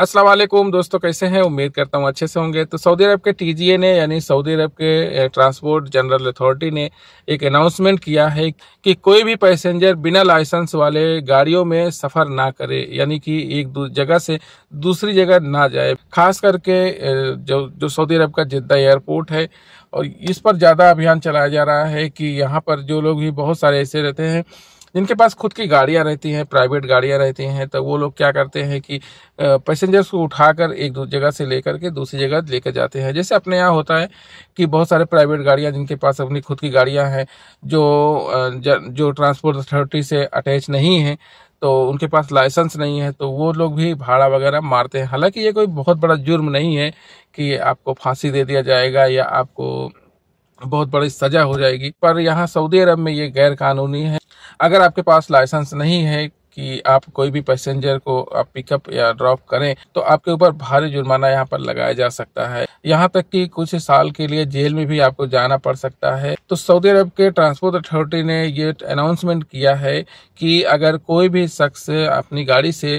अस्सलाम वालेकुम दोस्तों कैसे हैं उम्मीद करता हूँ अच्छे से होंगे तो सऊदी अरब के टीजीए ने यानी सऊदी अरब के ट्रांसपोर्ट जनरल अथॉरिटी ने एक अनाउंसमेंट किया है कि कोई भी पैसेंजर बिना लाइसेंस वाले गाड़ियों में सफ़र ना करे यानी कि एक जगह से दूसरी जगह ना जाए खास करके जो जो सऊदी अरब का जिद्दा एयरपोर्ट है और इस पर ज़्यादा अभियान चलाया जा रहा है कि यहाँ पर जो लोग भी बहुत सारे ऐसे रहते हैं जिनके पास खुद की गाड़ियां रहती हैं प्राइवेट गाड़ियां रहती हैं तो वो लोग क्या करते हैं कि पैसेंजर्स को उठाकर एक जगह से लेकर के दूसरी जगह लेकर जाते हैं जैसे अपने यहाँ होता है कि बहुत सारे प्राइवेट गाड़ियाँ जिनके पास अपनी खुद की गाड़ियाँ हैं जो जो ट्रांसपोर्ट अथॉरिटी से अटैच नहीं है तो उनके पास लाइसेंस नहीं है तो वो लोग भी भाड़ा वगैरह मारते हैं हालांकि ये कोई बहुत बड़ा जुर्म नहीं है कि आपको फांसी दे दिया जाएगा या आपको बहुत बड़ी सजा हो जाएगी पर यहाँ सऊदी अरब में ये गैर कानूनी है अगर आपके पास लाइसेंस नहीं है कि आप कोई भी पैसेंजर को आप पिकअप या ड्रॉप करें तो आपके ऊपर भारी जुर्माना यहाँ पर लगाया जा सकता है यहाँ तक कि कुछ साल के लिए जेल में भी आपको जाना पड़ सकता है तो सऊदी अरब के ट्रांसपोर्ट अथॉरिटी ने ये अनाउंसमेंट किया है कि अगर कोई भी शख्स अपनी गाड़ी से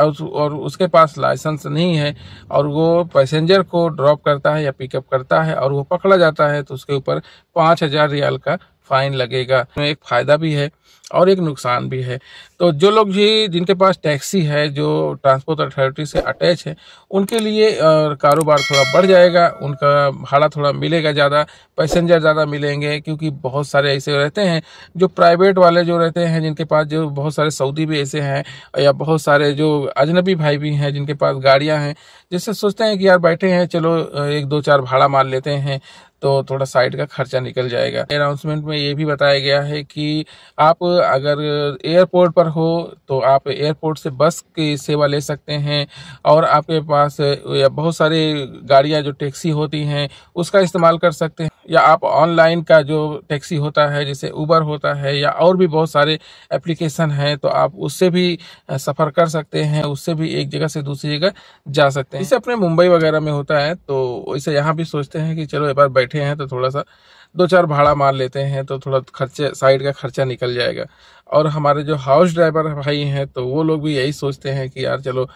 और उसके पास लाइसेंस नहीं है और वो पैसेंजर को ड्रॉप करता है या पिकअप करता है और वो पकड़ा जाता है तो उसके ऊपर पाँच हजार रियाल का फाइन लगेगा एक फायदा भी है और एक नुकसान भी है तो जो लोग भी जिनके पास टैक्सी है जो ट्रांसपोर्ट अथॉरिटी से अटैच है उनके लिए कारोबार थोड़ा बढ़ जाएगा उनका भाड़ा थोड़ा मिलेगा ज़्यादा पैसेंजर ज़्यादा मिलेंगे क्योंकि बहुत सारे ऐसे रहते हैं जो प्राइवेट वाले जो रहते हैं जिनके पास जो बहुत सारे सऊदी भी ऐसे हैं या बहुत सारे जो अजनबी भाई भी हैं जिनके पास गाड़ियाँ हैं जिससे सोचते हैं कि यार बैठे हैं चलो एक दो चार भाड़ा मार लेते हैं तो थोड़ा साइड का खर्चा निकल जाएगा अनाउंसमेंट में ये भी बताया गया है कि आप अगर एयरपोर्ट पर हो तो आप एयरपोर्ट से बस की सेवा ले सकते हैं और आपके पास या बहुत सारी गाड़ियाँ जो टैक्सी होती हैं उसका इस्तेमाल कर सकते हैं या आप ऑनलाइन का जो टैक्सी होता है जैसे ऊबर होता है या और भी बहुत सारे एप्लीकेशन हैं तो आप उससे भी सफ़र कर सकते हैं उससे भी एक जगह से दूसरी जगह जा सकते हैं इसे अपने मुंबई वगैरह में होता है तो इसे यहाँ भी सोचते हैं कि चलो एक बार बैठे हैं तो थोड़ा सा दो चार भाड़ा मार लेते हैं तो थोड़ा खर्चे साइड का खर्चा निकल जाएगा और हमारे जो हाउस ड्राइवर भाई हैं तो वो लोग भी यही सोचते हैं कि यार चलो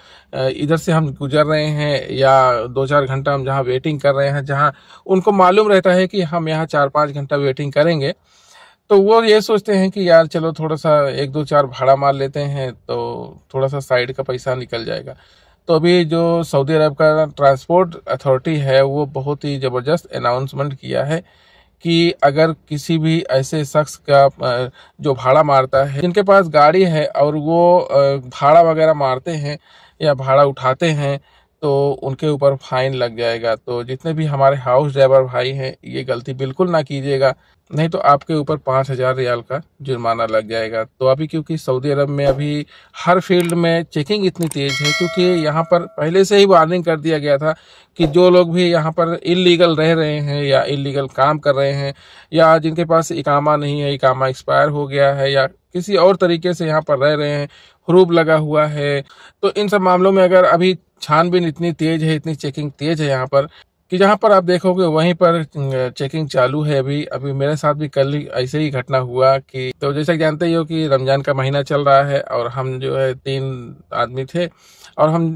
इधर से हम गुजर रहे हैं या दो चार घंटा हम जहाँ वेटिंग कर रहे हैं जहाँ उनको मालूम रहता है कि हम यहाँ चार पाँच घंटा वेटिंग करेंगे तो वो ये सोचते हैं कि यार चलो थोड़ा सा एक दो चार भाड़ा मार लेते हैं तो थोड़ा सा साइड का पैसा निकल जाएगा तो अभी जो सऊदी अरब का ट्रांसपोर्ट अथॉरिटी है वो बहुत ही ज़बरदस्त अनाउंसमेंट किया है कि अगर किसी भी ऐसे शख्स का जो भाड़ा मारता है जिनके पास गाड़ी है और वो भाड़ा वगैरह मारते हैं या भाड़ा उठाते हैं तो उनके ऊपर फाइन लग जाएगा तो जितने भी हमारे हाउस ड्राइवर भाई हैं ये गलती बिल्कुल ना कीजिएगा नहीं तो आपके ऊपर पाँच हज़ार रियाल का जुर्माना लग जाएगा तो अभी क्योंकि सऊदी अरब में अभी हर फील्ड में चेकिंग इतनी तेज़ है क्योंकि यहाँ पर पहले से ही वार्निंग कर दिया गया था कि जो लोग भी यहाँ पर इलीगल रह रहे हैं या इलीगल काम कर रहे हैं या जिनके पास इकामा नहीं है इकामा एक्सपायर हो गया है या किसी और तरीके से यहाँ पर रह रहे हैं हरूब लगा हुआ है तो इन सब मामलों में अगर अभी छानबीन इतनी तेज़ है इतनी चेकिंग तेज़ है यहाँ पर कि जहाँ पर आप देखोगे वहीं पर चेकिंग चालू है अभी अभी मेरे साथ भी कल ऐसे ही घटना हुआ कि तो जैसे जानते ही हो कि रमज़ान का महीना चल रहा है और हम जो है तीन आदमी थे और हम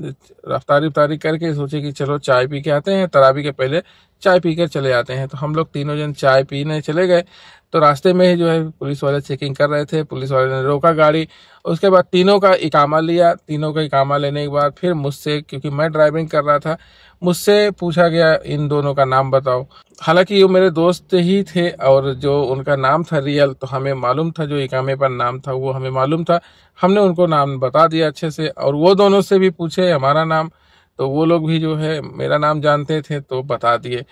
रफ्तारी उफ्तारी करके सोचे कि चलो चाय पी के आते हैं तरावी के पहले चाय पीकर चले जाते हैं तो हम लोग तीनों जन चाय पीने चले गए तो रास्ते में ही जो है पुलिस वाले चेकिंग कर रहे थे पुलिस वाले ने रोका गाड़ी उसके बाद तीनों का इकामा लिया तीनों का इकामा लेने के बाद फिर मुझसे क्योंकि मैं ड्राइविंग कर रहा था मुझसे पूछा गया इन दोनों का नाम बताओ हालांकि वो मेरे दोस्त ही थे और जो उनका नाम था रियल तो हमें मालूम था जो इकामे पर नाम था वो हमें मालूम था हमने उनको नाम बता दिया अच्छे से और वो दोनों से भी पूछे हमारा नाम तो वो लोग भी जो है मेरा नाम जानते थे तो बता दिए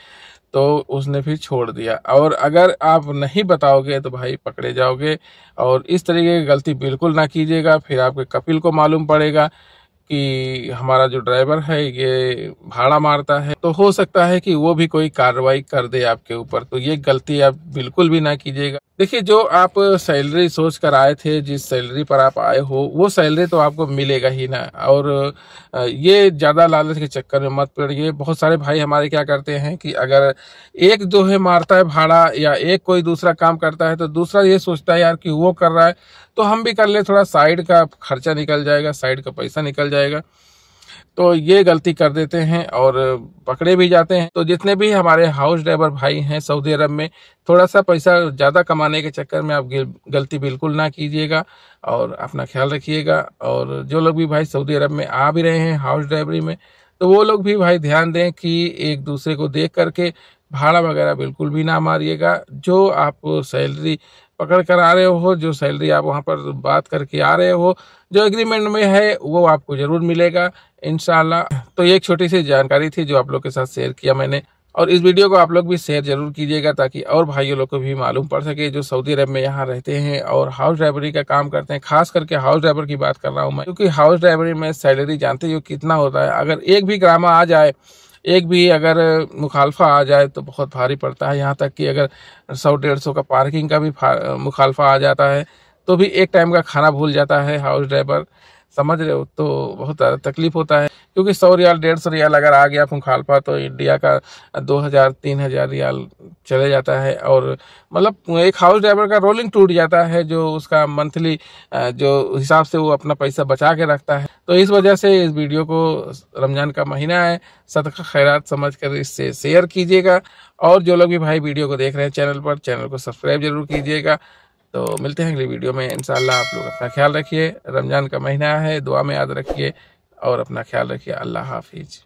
तो उसने फिर छोड़ दिया और अगर आप नहीं बताओगे तो भाई पकड़े जाओगे और इस तरीके की गलती बिल्कुल ना कीजिएगा फिर आपके कपिल को मालूम पड़ेगा कि हमारा जो ड्राइवर है ये भाड़ा मारता है तो हो सकता है कि वो भी कोई कार्रवाई कर दे आपके ऊपर तो ये गलती आप बिल्कुल भी ना कीजिएगा देखिए जो आप सैलरी सोच कर आए थे जिस सैलरी पर आप आए हो वो सैलरी तो आपको मिलेगा ही ना और ये ज़्यादा लालच के चक्कर में मत पड़िए बहुत सारे भाई हमारे क्या करते हैं कि अगर एक जो है मारता है भाड़ा या एक कोई दूसरा काम करता है तो दूसरा ये सोचता है यार कि वो कर रहा है तो हम भी कर ले थोड़ा साइड का खर्चा निकल जाएगा साइड का पैसा निकल जाएगा जाएगा तो ये गलती कर देते हैं और पकड़े भी जाते हैं तो जितने भी हमारे हाउस ड्राइवर भाई हैं सऊदी अरब में थोड़ा सा पैसा ज़्यादा कमाने के चक्कर में आप गलती बिल्कुल ना कीजिएगा और अपना ख्याल रखिएगा और जो लोग भी भाई सऊदी अरब में आ भी रहे हैं हाउस ड्राइवरी में तो वो लोग भी भाई ध्यान दें कि एक दूसरे को देख करके भाड़ा वगैरह बिल्कुल भी ना मारिएगा जो आप सैलरी पकड़ कर आ रहे हो जो सैलरी आप वहाँ पर बात करके आ रहे हो जो एग्रीमेंट में है वो आपको ज़रूर मिलेगा इन तो ये एक छोटी सी जानकारी थी जो आप लोग के साथ शेयर किया मैंने और इस वीडियो को आप लोग भी शेयर जरूर कीजिएगा ताकि और भाइयों लोग को भी मालूम पड़ सके जो सऊदी अरब में यहाँ रहते हैं और हाउस ड्राइवरी का काम करते हैं खास करके हाउस ड्राइवर की बात कर रहा हूँ मैं क्योंकि हाउस ड्राइवरी में सैलरी जानते हो कितना होता है अगर एक भी ग्रामा आ जाए एक भी अगर मुखालफा आ जाए तो बहुत भारी पड़ता है यहाँ तक कि अगर सौ डेढ़ सौ का पार्किंग का भी मुखालफा आ जाता है तो भी एक टाइम का खाना भूल जाता है हाउस ड्राइवर समझ रहे हो तो बहुत ज़्यादा तकलीफ होता है क्योंकि सौ रियाल डेढ़ सौ रियाल अगर आ गया पर तो इंडिया का दो हज़ार तीन हज़ार रियाल चले जाता है और मतलब एक हाउस ड्राइवर का रोलिंग टूट जाता है जो उसका मंथली जो हिसाब से वो अपना पैसा बचा के रखता है तो इस वजह से इस वीडियो को रमज़ान का महीना है सदका खैरात समझ कर इससे शेयर कीजिएगा और जो लोग भी भाई वीडियो को देख रहे हैं चैनल पर चैनल को सब्सक्राइब जरूर कीजिएगा तो मिलते हैं अगली वीडियो में इंशाल्लाह आप लोग अपना ख्याल रखिए रमज़ान का महीना है दुआ में याद रखिए और अपना ख्याल रखिए अल्लाह हाफिज़